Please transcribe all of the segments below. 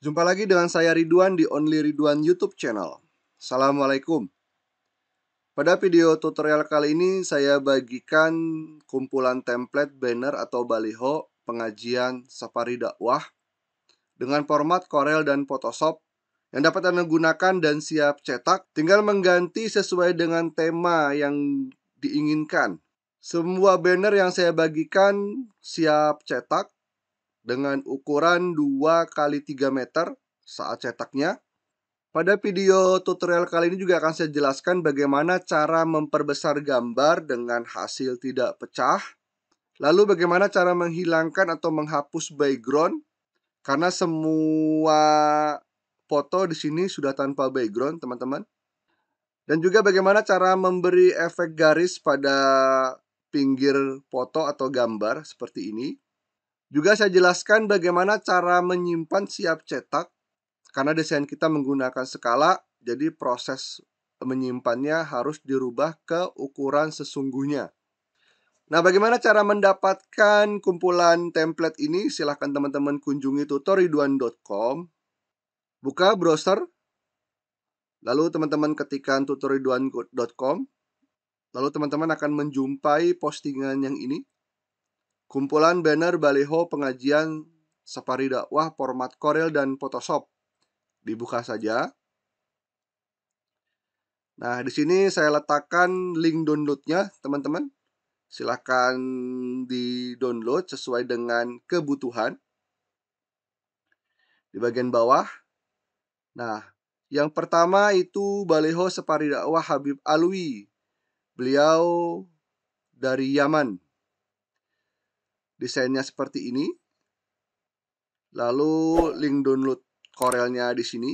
Jumpa lagi dengan saya Ridwan di Only Ridwan YouTube channel. Assalamualaikum. Pada video tutorial kali ini saya bagikan kumpulan template banner atau baliho pengajian safari dakwah dengan format Corel dan Photoshop yang dapat Anda gunakan dan siap cetak, tinggal mengganti sesuai dengan tema yang diinginkan. Semua banner yang saya bagikan siap cetak dengan ukuran 2 kali 3 meter saat cetaknya. Pada video tutorial kali ini juga akan saya jelaskan bagaimana cara memperbesar gambar dengan hasil tidak pecah. Lalu bagaimana cara menghilangkan atau menghapus background karena semua foto di sini sudah tanpa background, teman-teman. Dan juga bagaimana cara memberi efek garis pada pinggir foto atau gambar seperti ini. Juga saya jelaskan bagaimana cara menyimpan siap cetak karena desain kita menggunakan skala, jadi proses menyimpannya harus dirubah ke ukuran sesungguhnya. Nah, bagaimana cara mendapatkan kumpulan template ini? Silahkan teman-teman kunjungi tutoriduan.com. Buka browser. Lalu teman-teman ketikkan tutoriduan.com. Lalu teman-teman akan menjumpai postingan yang ini. Kumpulan banner baliho pengajian safari dakwah format Corel dan Photoshop. Dibuka saja. Nah, di sini saya letakkan link downloadnya, teman-teman. Silahkan di-download sesuai dengan kebutuhan. Di bagian bawah. Nah, yang pertama itu Baleho Separi Dakwah Habib Alwi. Beliau dari Yaman desainnya seperti ini. Lalu link download Corelnya di sini.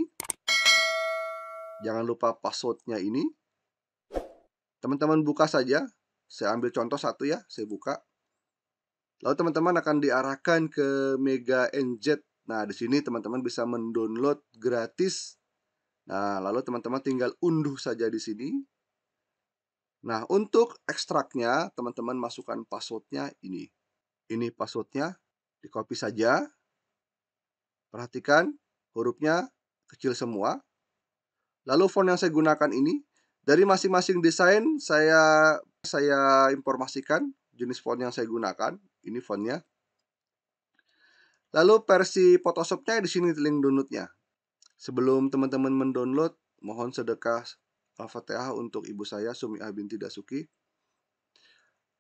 Jangan lupa passwordnya ini. Teman-teman buka saja. Saya ambil contoh satu ya, saya buka. Lalu teman-teman akan diarahkan ke Mega NZ. Nah, di sini teman-teman bisa mendownload gratis. Nah, lalu teman-teman tinggal unduh saja di sini. Nah, untuk ekstraknya, teman-teman masukkan passwordnya ini. Ini passwordnya, di copy saja. Perhatikan hurufnya kecil semua. Lalu font yang saya gunakan ini dari masing-masing desain saya saya informasikan jenis font yang saya gunakan. Ini fontnya. Lalu versi Photoshopnya di sini link downloadnya. Sebelum teman-teman mendownload, mohon sedekah Al-Fatihah untuk ibu saya Sumi Abinti Dasuki.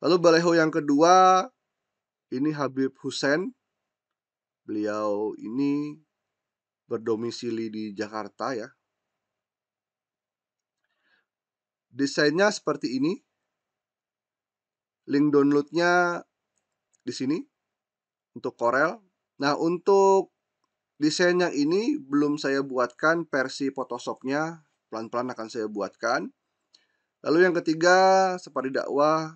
Lalu baleho yang kedua ini Habib Hussein. Beliau ini berdomisili di Jakarta ya. Desainnya seperti ini. Link downloadnya di sini untuk Corel. Nah untuk desain yang ini belum saya buatkan versi Photoshopnya. Pelan-pelan akan saya buatkan. Lalu yang ketiga seperti dakwah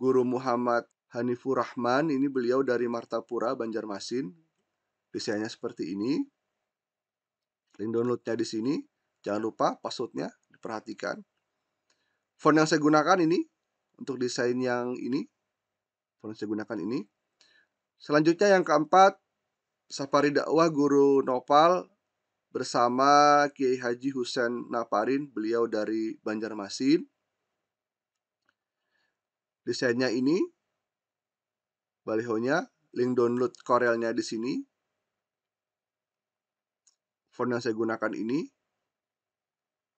Guru Muhammad Hanifur Rahman ini beliau dari Martapura Banjarmasin desainnya seperti ini link downloadnya di sini jangan lupa passwordnya diperhatikan font yang saya gunakan ini untuk desain yang ini font yang saya gunakan ini selanjutnya yang keempat Safari Dakwah Guru Nopal bersama Kiai Haji Husain Naparin, beliau dari Banjarmasin. Desainnya ini balihonya, link download Corelnya di sini. Font yang saya gunakan ini.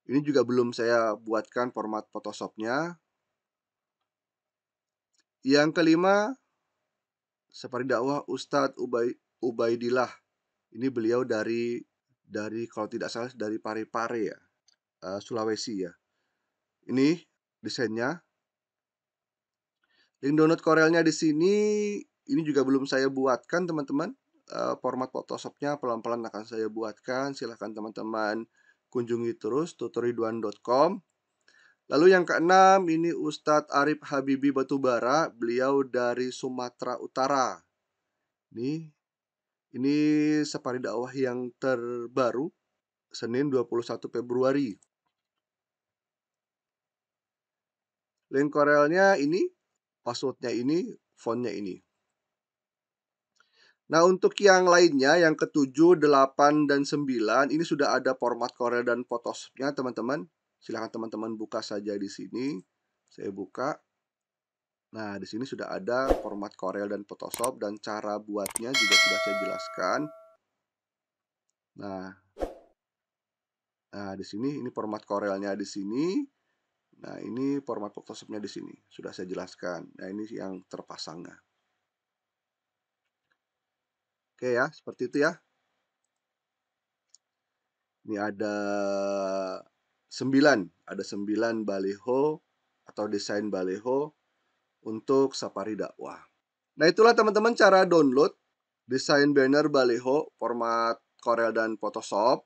Ini juga belum saya buatkan format Photoshopnya. Yang kelima, seperti dakwah Ustadz Ubay, Ubaidillah. Ini beliau dari dari kalau tidak salah dari Parepare ya, uh, Sulawesi ya. Ini desainnya Link download korelnya di sini. Ini juga belum saya buatkan teman-teman. Eh, format Photoshopnya pelan-pelan akan saya buatkan. Silahkan teman-teman kunjungi terus tutorialduan.com Lalu yang keenam ini Ustadz Arif Habibi Batubara, beliau dari Sumatera Utara. Ini ini separi dakwah yang terbaru Senin 21 Februari. Link korelnya ini passwordnya ini, fontnya ini. Nah, untuk yang lainnya, yang ketujuh, delapan, dan sembilan, ini sudah ada format Corel dan Photoshopnya, teman-teman. Silahkan teman-teman buka saja di sini. Saya buka. Nah, di sini sudah ada format Corel dan Photoshop, dan cara buatnya juga sudah saya jelaskan. Nah, nah di sini, ini format Corelnya di sini. Nah, ini format Photoshopnya di sini. Sudah saya jelaskan. Nah, ini yang terpasangnya. Oke ya, seperti itu ya. Ini ada 9, ada 9 baleho atau desain baleho untuk Safari dakwah. Nah, itulah teman-teman cara download desain banner baleho format Corel dan Photoshop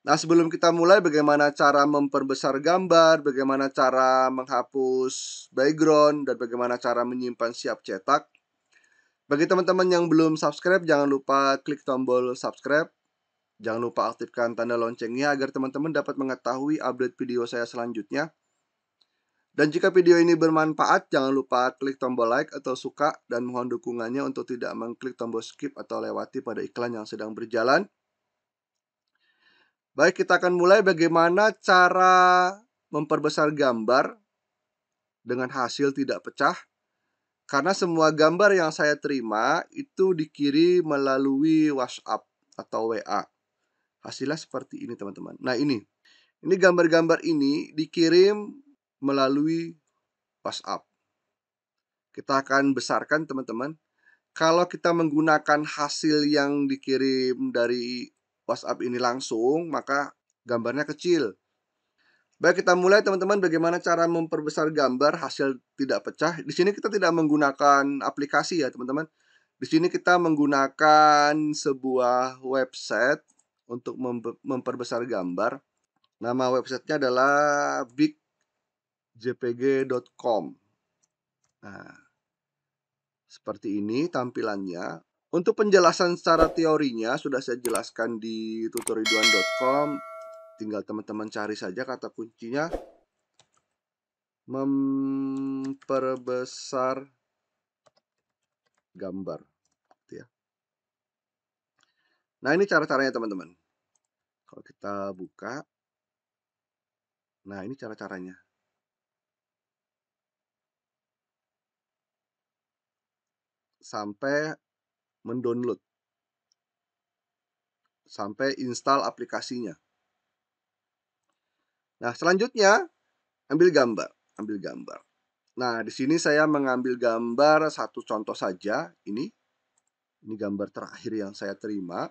Nah, sebelum kita mulai bagaimana cara memperbesar gambar, bagaimana cara menghapus background dan bagaimana cara menyimpan siap cetak. Bagi teman-teman yang belum subscribe, jangan lupa klik tombol subscribe. Jangan lupa aktifkan tanda loncengnya agar teman-teman dapat mengetahui update video saya selanjutnya. Dan jika video ini bermanfaat, jangan lupa klik tombol like atau suka dan mohon dukungannya untuk tidak mengklik tombol skip atau lewati pada iklan yang sedang berjalan. Baik, kita akan mulai bagaimana cara memperbesar gambar dengan hasil tidak pecah. Karena semua gambar yang saya terima itu dikirim melalui WhatsApp atau WA. Hasilnya seperti ini, teman-teman. Nah, ini. Ini gambar-gambar ini dikirim melalui WhatsApp. Kita akan besarkan, teman-teman. Kalau kita menggunakan hasil yang dikirim dari WhatsApp ini langsung, maka gambarnya kecil. Baik, kita mulai teman-teman bagaimana cara memperbesar gambar hasil tidak pecah. Di sini kita tidak menggunakan aplikasi ya, teman-teman. Di sini kita menggunakan sebuah website untuk memperbesar gambar. Nama websitenya adalah bigjpg.com. Nah, seperti ini tampilannya. Untuk penjelasan secara teorinya sudah saya jelaskan di tutoriduan.com. Tinggal teman-teman cari saja kata kuncinya memperbesar gambar gitu ya. Nah, ini cara-caranya teman-teman. Kalau kita buka Nah, ini cara-caranya. Sampai mendownload sampai install aplikasinya. Nah, selanjutnya ambil gambar, ambil gambar. Nah, di sini saya mengambil gambar satu contoh saja, ini ini gambar terakhir yang saya terima.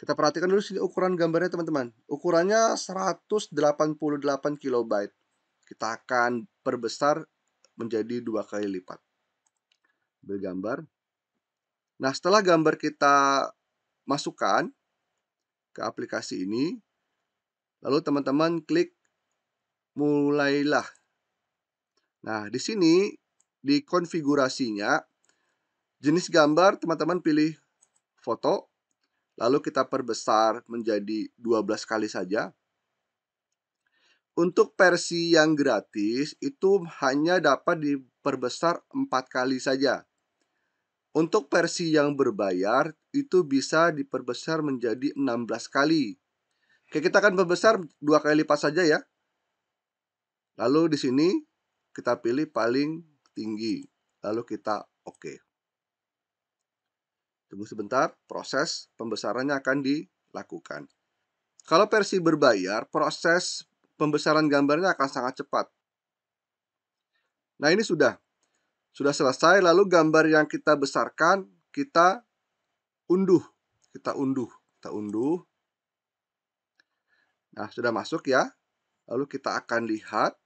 Kita perhatikan dulu sini ukuran gambarnya teman-teman. Ukurannya 188 KB. Kita akan perbesar menjadi dua kali lipat. Ambil gambar. Nah, setelah gambar kita masukkan ke aplikasi ini, lalu teman-teman klik mulailah. Nah, di sini di konfigurasinya jenis gambar teman-teman pilih foto, lalu kita perbesar menjadi 12 kali saja. Untuk versi yang gratis itu hanya dapat diperbesar 4 kali saja. Untuk versi yang berbayar itu bisa diperbesar menjadi 16 kali. Oke, kita akan perbesar dua kali lipat saja ya. Lalu di sini kita pilih paling tinggi. Lalu kita oke. Okay. Tunggu sebentar, proses pembesarannya akan dilakukan. Kalau versi berbayar, proses pembesaran gambarnya akan sangat cepat. Nah, ini sudah. Sudah selesai, lalu gambar yang kita besarkan kita unduh, kita unduh, kita unduh. Nah, sudah masuk ya. Lalu kita akan lihat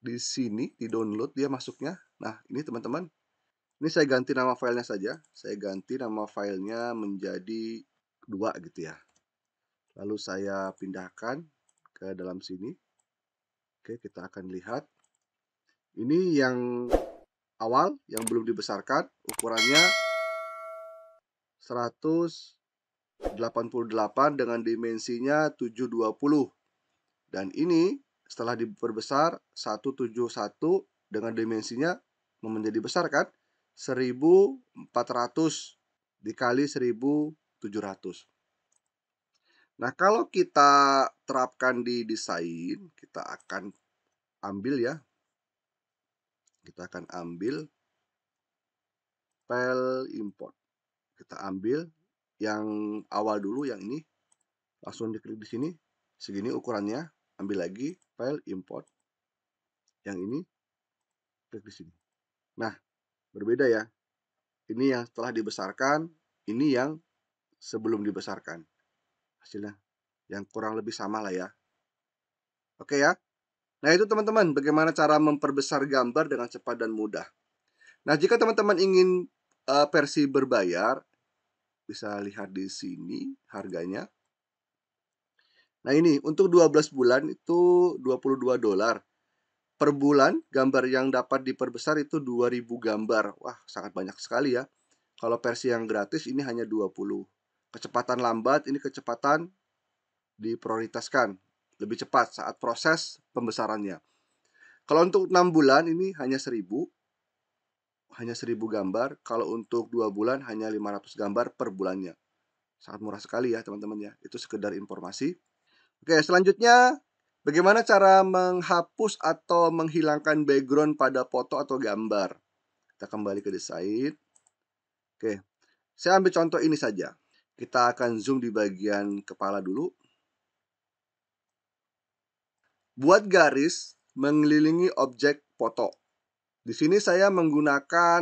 di sini di download dia masuknya. Nah, ini teman-teman. Ini saya ganti nama filenya saja. Saya ganti nama filenya menjadi dua gitu ya. Lalu saya pindahkan ke dalam sini. Oke, kita akan lihat. Ini yang awal yang belum dibesarkan ukurannya 188 dengan dimensinya 720 dan ini setelah diperbesar 171 dengan dimensinya menjadi besar kan 1400 dikali 1700 Nah, kalau kita terapkan di desain, kita akan ambil ya kita akan ambil file import. Kita ambil yang awal dulu yang ini. Langsung diklik di sini. Segini ukurannya. Ambil lagi file import. Yang ini. Klik di sini. Nah, berbeda ya. Ini yang setelah dibesarkan, ini yang sebelum dibesarkan. Hasilnya yang kurang lebih sama lah ya. Oke ya. Nah itu teman-teman, bagaimana cara memperbesar gambar dengan cepat dan mudah. Nah jika teman-teman ingin uh, versi berbayar, bisa lihat di sini harganya. Nah ini untuk 12 bulan itu 22 dolar. Per bulan gambar yang dapat diperbesar itu 2000 gambar. Wah, sangat banyak sekali ya. Kalau versi yang gratis ini hanya 20. Kecepatan lambat ini kecepatan diprioritaskan lebih cepat saat proses pembesarannya. Kalau untuk 6 bulan ini hanya 1000 hanya 1000 gambar, kalau untuk 2 bulan hanya 500 gambar per bulannya. Sangat murah sekali ya teman-teman ya. Itu sekedar informasi. Oke, selanjutnya bagaimana cara menghapus atau menghilangkan background pada foto atau gambar? Kita kembali ke desain. Oke. Saya ambil contoh ini saja. Kita akan zoom di bagian kepala dulu Buat garis mengelilingi objek foto. Di sini saya menggunakan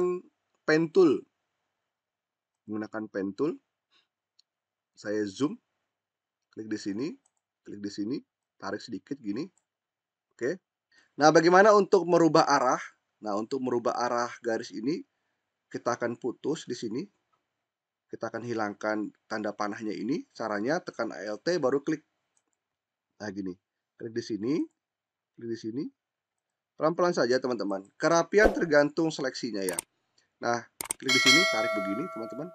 pen tool. Menggunakan pen tool. Saya zoom. Klik di sini. Klik di sini. Tarik sedikit gini. Oke. Nah, bagaimana untuk merubah arah? Nah, untuk merubah arah garis ini, kita akan putus di sini. Kita akan hilangkan tanda panahnya ini. Caranya tekan ALT baru klik. Nah, gini. Klik di sini. Klik di sini. Pelan-pelan saja teman-teman. Kerapian tergantung seleksinya ya. Nah, klik di sini, tarik begini teman-teman.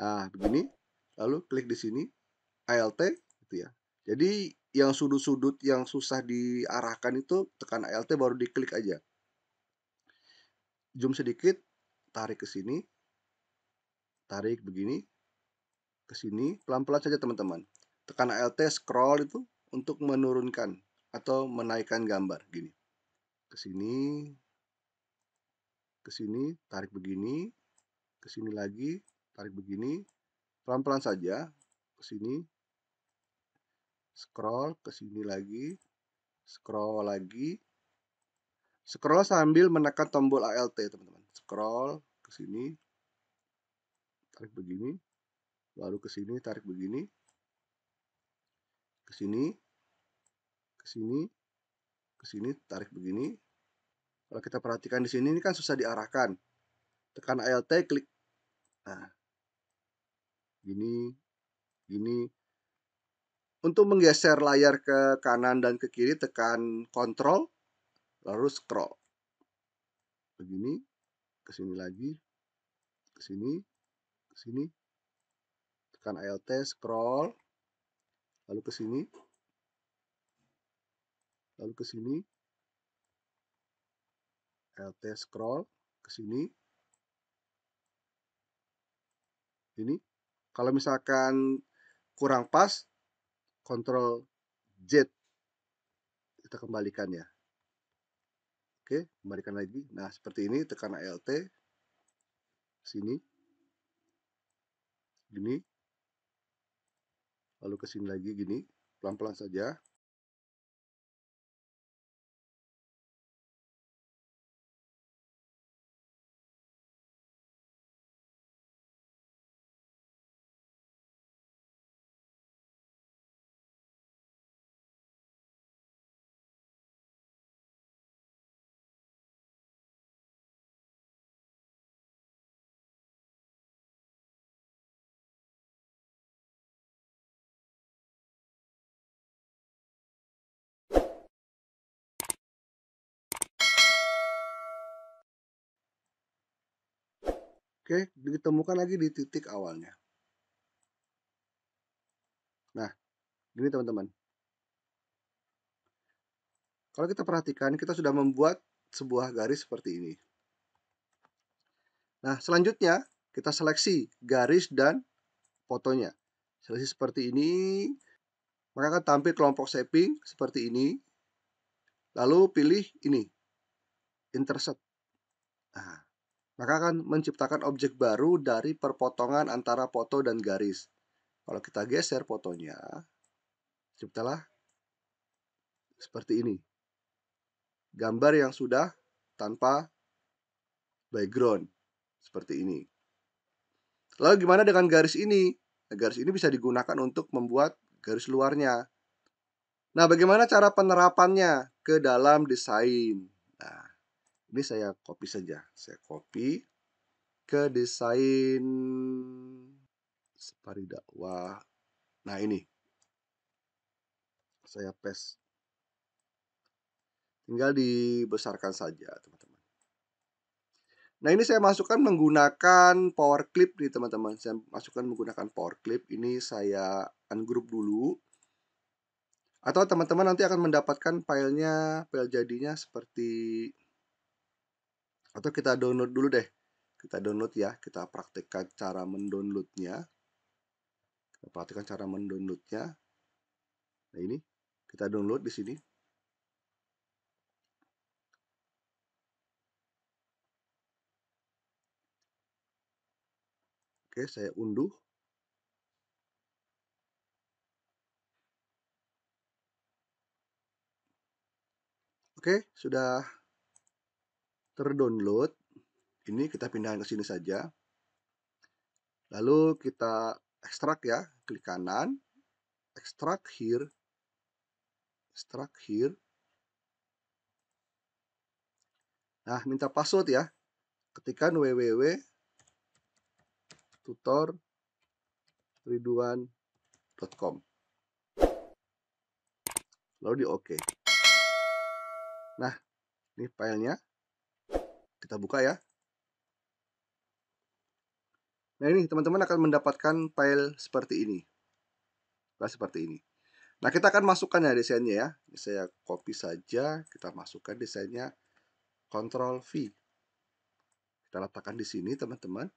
Nah, begini. Lalu klik di sini, ALT gitu ya. Jadi yang sudut-sudut yang susah diarahkan itu tekan ALT baru diklik aja. Zoom sedikit, tarik ke sini. Tarik begini. Ke sini, pelan-pelan saja teman-teman. Tekan ALT scroll itu untuk menurunkan atau menaikkan gambar gini. Ke sini ke sini, tarik begini, ke sini lagi, tarik begini. Pelan-pelan saja ke sini. Scroll ke sini lagi, scroll lagi. Scroll sambil menekan tombol ALT, teman-teman. Scroll ke sini, tarik begini, lalu ke sini, tarik begini, ke sini, ke sini, ke sini, tarik begini. Kalau kita perhatikan di sini, ini kan susah diarahkan. Tekan ALT, klik. Nah, gini, gini. Untuk menggeser layar ke kanan dan ke kiri, tekan Control, lalu scroll. Begini, ke sini lagi, ke sini, ke sini. Tekan ALT, scroll lalu ke sini, lalu ke sini, LT scroll ke sini, ini. Kalau misalkan kurang pas, Ctrl Z kita kembalikan ya. Oke, kembalikan lagi. Nah, seperti ini tekan ALT sini. ini lalu ke sini lagi gini pelan-pelan saja Oke, ditemukan lagi di titik awalnya. Nah, gini teman-teman. Kalau kita perhatikan, kita sudah membuat sebuah garis seperti ini. Nah, selanjutnya kita seleksi garis dan fotonya. Seleksi seperti ini, maka akan tampil kelompok shaping seperti ini. Lalu pilih ini, intercept. Nah, maka akan menciptakan objek baru dari perpotongan antara foto dan garis. Kalau kita geser fotonya, ciptalah seperti ini. Gambar yang sudah tanpa background seperti ini. Lalu gimana dengan garis ini? Nah, garis ini bisa digunakan untuk membuat garis luarnya. Nah, bagaimana cara penerapannya ke dalam desain? ini saya copy saja saya copy ke desain separi dakwah nah ini saya paste tinggal dibesarkan saja teman-teman nah ini saya masukkan menggunakan power clip nih teman-teman saya masukkan menggunakan power clip ini saya ungroup dulu atau teman-teman nanti akan mendapatkan filenya file jadinya seperti atau kita download dulu deh kita download ya kita praktekkan cara mendownloadnya kita praktekkan cara mendownloadnya nah ini kita download di sini Oke, saya unduh. Oke, sudah terdownload. Ini kita pindahkan ke sini saja. Lalu kita ekstrak ya, klik kanan, ekstrak here, ekstrak here. Nah, minta password ya. Ketikan www tutor ridwan.com lalu di OK. Nah, ini filenya. Kita buka ya. Nah ini teman-teman akan mendapatkan file seperti ini. Nah, seperti ini. Nah kita akan masukkan ya desainnya ya. Saya copy saja, kita masukkan desainnya. Ctrl V. Kita letakkan di sini teman-teman.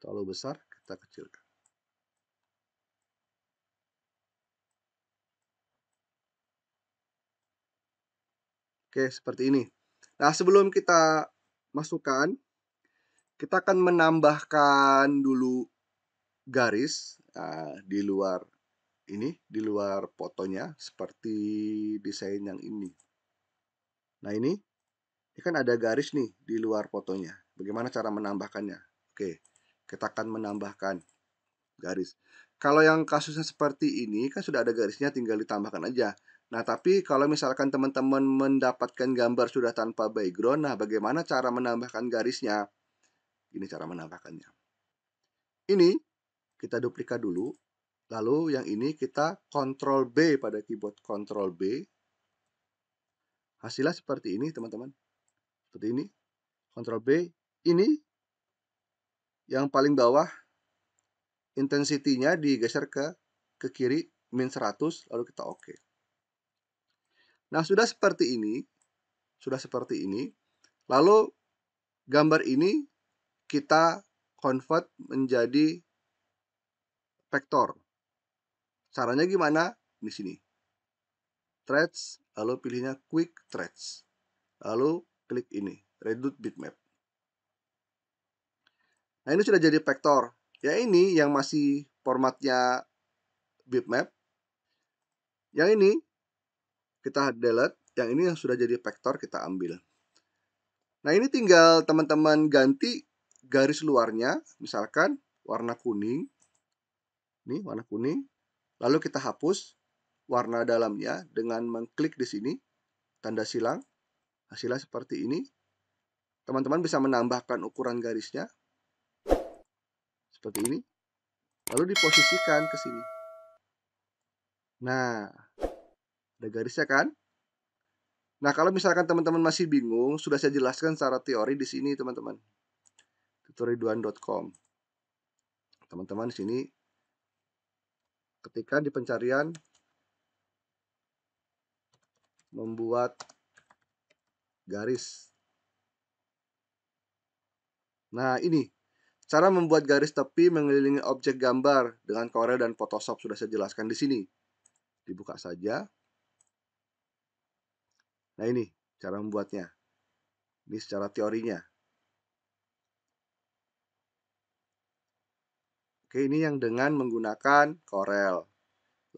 Terlalu besar, kita kecilkan. Oke, seperti ini. Nah, sebelum kita masukkan, kita akan menambahkan dulu garis nah, di luar ini, di luar fotonya, seperti desain yang ini. Nah, ini, ini kan ada garis nih di luar fotonya. Bagaimana cara menambahkannya? Oke, kita akan menambahkan garis. Kalau yang kasusnya seperti ini, kan sudah ada garisnya, tinggal ditambahkan aja. Nah, tapi kalau misalkan teman-teman mendapatkan gambar sudah tanpa background, nah bagaimana cara menambahkan garisnya? Ini cara menambahkannya. Ini kita duplikat dulu. Lalu yang ini kita Ctrl B pada keyboard Ctrl B. Hasilnya seperti ini, teman-teman. Seperti ini. Ctrl B. Ini yang paling bawah intensitinya digeser ke ke kiri min 100 lalu kita oke. Okay. Nah, sudah seperti ini, sudah seperti ini. Lalu gambar ini kita convert menjadi vektor. Caranya gimana? Di sini. Threads, lalu pilihnya Quick Threads. Lalu klik ini, Reduce Bitmap. Nah, ini sudah jadi vektor. Ya ini yang masih formatnya bitmap. Yang ini kita delete yang ini yang sudah jadi vektor kita ambil nah ini tinggal teman-teman ganti garis luarnya misalkan warna kuning ini warna kuning lalu kita hapus warna dalamnya dengan mengklik di sini tanda silang hasilnya seperti ini teman-teman bisa menambahkan ukuran garisnya seperti ini lalu diposisikan ke sini nah ada garisnya kan? Nah, kalau misalkan teman-teman masih bingung, sudah saya jelaskan secara teori di sini, teman-teman. tutoriduan.com. Teman-teman di sini ketika di pencarian membuat garis. Nah, ini cara membuat garis tepi mengelilingi objek gambar dengan Corel dan Photoshop sudah saya jelaskan di sini. Dibuka saja, Nah ini cara membuatnya. Ini secara teorinya. Oke, ini yang dengan menggunakan Corel.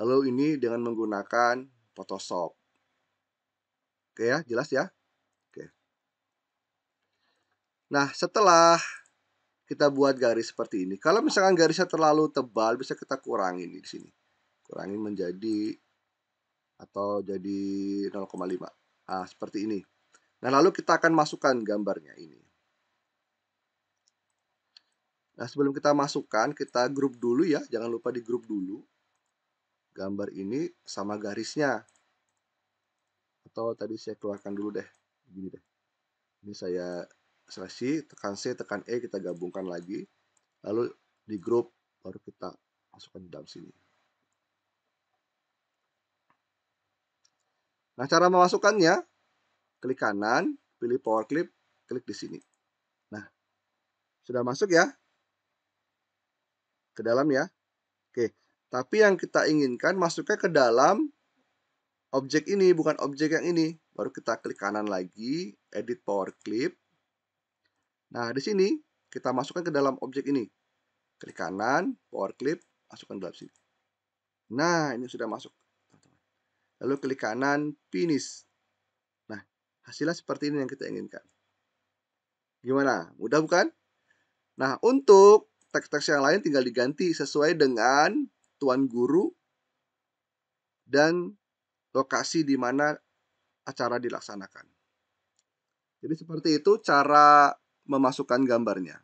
Lalu ini dengan menggunakan Photoshop. Oke ya, jelas ya? Oke. Nah, setelah kita buat garis seperti ini. Kalau misalkan garisnya terlalu tebal, bisa kita kurangi di sini. Kurangi menjadi atau jadi 0,5. Nah, seperti ini. Nah, lalu kita akan masukkan gambarnya ini. Nah, sebelum kita masukkan, kita grup dulu ya. Jangan lupa di grup dulu. Gambar ini sama garisnya. Atau tadi saya keluarkan dulu deh. Begini deh. Ini saya seleksi, tekan C, tekan E, kita gabungkan lagi. Lalu di grup, baru kita masukkan di dalam sini. Nah, cara memasukkannya, klik kanan, pilih power clip, klik di sini. Nah, sudah masuk ya? Ke dalam ya? Oke, tapi yang kita inginkan masuknya ke dalam objek ini, bukan objek yang ini. Baru kita klik kanan lagi, edit power clip. Nah, di sini kita masukkan ke dalam objek ini. Klik kanan, power clip, masukkan dalam sini. Nah, ini sudah masuk lalu klik kanan, finish. Nah, hasilnya seperti ini yang kita inginkan. Gimana? Mudah bukan? Nah, untuk teks-teks yang lain tinggal diganti sesuai dengan tuan guru dan lokasi di mana acara dilaksanakan. Jadi seperti itu cara memasukkan gambarnya.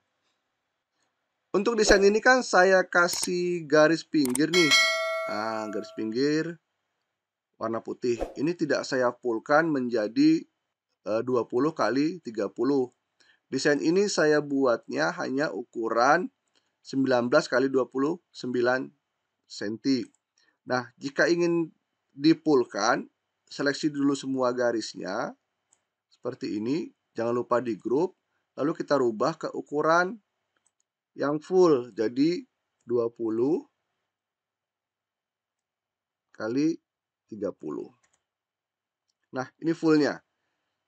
Untuk desain ini kan saya kasih garis pinggir nih. Nah, garis pinggir warna putih. Ini tidak saya fullkan menjadi 20 eh, kali 30. Desain ini saya buatnya hanya ukuran 19 kali 29 cm. Nah, jika ingin dipulkan, seleksi dulu semua garisnya seperti ini. Jangan lupa di grup, lalu kita rubah ke ukuran yang full jadi 20 kali 30. Nah, ini fullnya.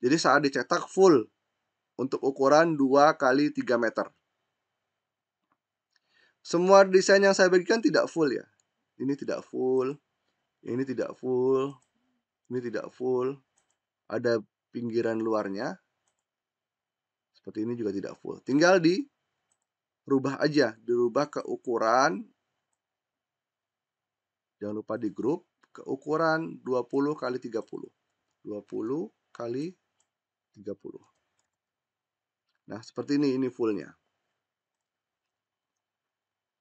Jadi saat dicetak full untuk ukuran 2 kali 3 meter. Semua desain yang saya bagikan tidak full ya. Ini tidak full, ini tidak full, ini tidak full. Ada pinggiran luarnya. Seperti ini juga tidak full. Tinggal di rubah aja, dirubah ke ukuran. Jangan lupa di grup ke ukuran 20 kali 30. 20 kali 30. Nah, seperti ini ini fullnya.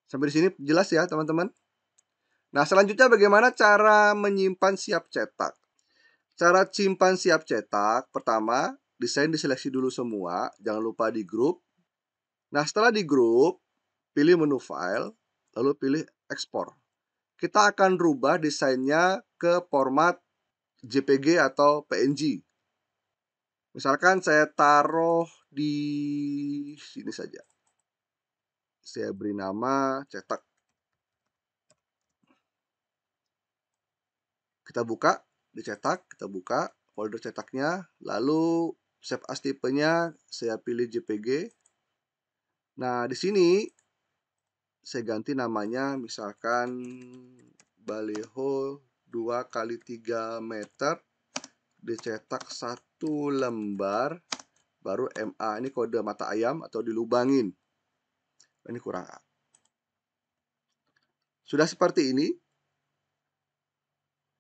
Sampai di sini jelas ya, teman-teman. Nah, selanjutnya bagaimana cara menyimpan siap cetak? Cara simpan siap cetak, pertama, desain diseleksi dulu semua, jangan lupa di grup. Nah, setelah di grup, pilih menu file, lalu pilih ekspor kita akan rubah desainnya ke format JPG atau PNG. Misalkan saya taruh di sini saja. Saya beri nama cetak. Kita buka, dicetak, kita buka folder cetaknya, lalu save as tipenya saya pilih JPG. Nah, di sini saya ganti namanya misalkan baleho 2 kali 3 meter dicetak satu lembar baru MA ini kode mata ayam atau dilubangin ini kurang A sudah seperti ini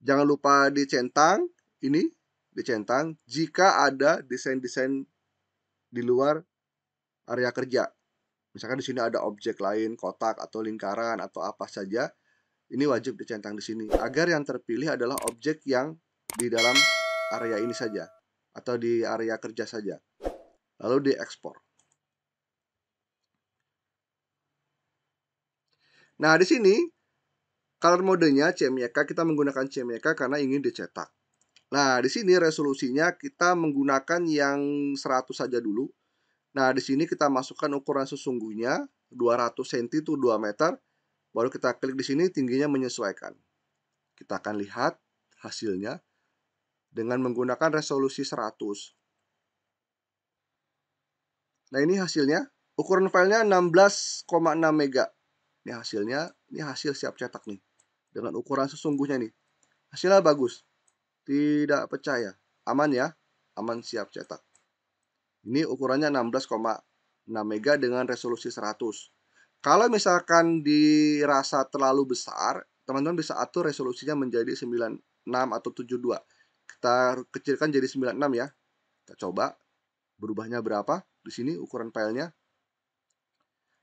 jangan lupa dicentang ini dicentang jika ada desain-desain di luar area kerja Misalkan di sini ada objek lain, kotak atau lingkaran atau apa saja, ini wajib dicentang di sini agar yang terpilih adalah objek yang di dalam area ini saja atau di area kerja saja. Lalu diekspor. Nah, di sini color modenya CMYK kita menggunakan CMYK karena ingin dicetak. Nah, di sini resolusinya kita menggunakan yang 100 saja dulu Nah, di sini kita masukkan ukuran sesungguhnya 200 cm itu 2 meter. Baru kita klik di sini tingginya menyesuaikan. Kita akan lihat hasilnya dengan menggunakan resolusi 100. Nah, ini hasilnya. Ukuran filenya 16,6 mega. Ini hasilnya, ini hasil siap cetak nih. Dengan ukuran sesungguhnya nih. Hasilnya bagus. Tidak pecah ya. Aman ya. Aman siap cetak. Ini ukurannya 16,6 mega dengan resolusi 100. Kalau misalkan dirasa terlalu besar, teman-teman bisa atur resolusinya menjadi 96 atau 72. Kita kecilkan jadi 96 ya. Kita coba berubahnya berapa di sini ukuran filenya.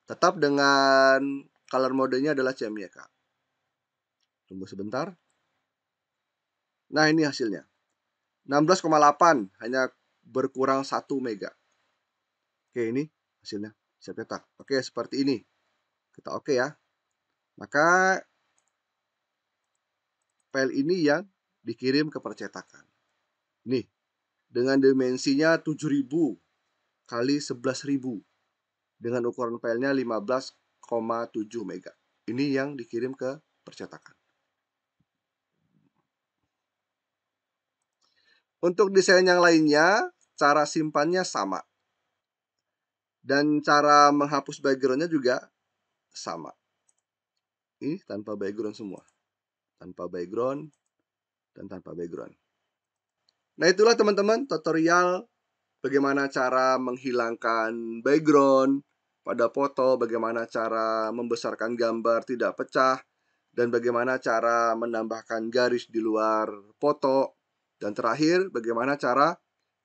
Tetap dengan color modenya adalah CMYK. Tunggu sebentar. Nah, ini hasilnya. 16,8 hanya berkurang 1 mega. Oke, ini hasilnya bisa cetak. Oke, seperti ini. Kita oke ya. Maka file ini yang dikirim ke percetakan. Nih, dengan dimensinya 7000 kali 11000 dengan ukuran filenya 15,7 mega. Ini yang dikirim ke percetakan. Untuk desain yang lainnya, cara simpannya sama. Dan cara menghapus backgroundnya juga sama. Ini tanpa background semua. Tanpa background dan tanpa background. Nah itulah teman-teman tutorial bagaimana cara menghilangkan background pada foto, bagaimana cara membesarkan gambar tidak pecah, dan bagaimana cara menambahkan garis di luar foto, dan terakhir bagaimana cara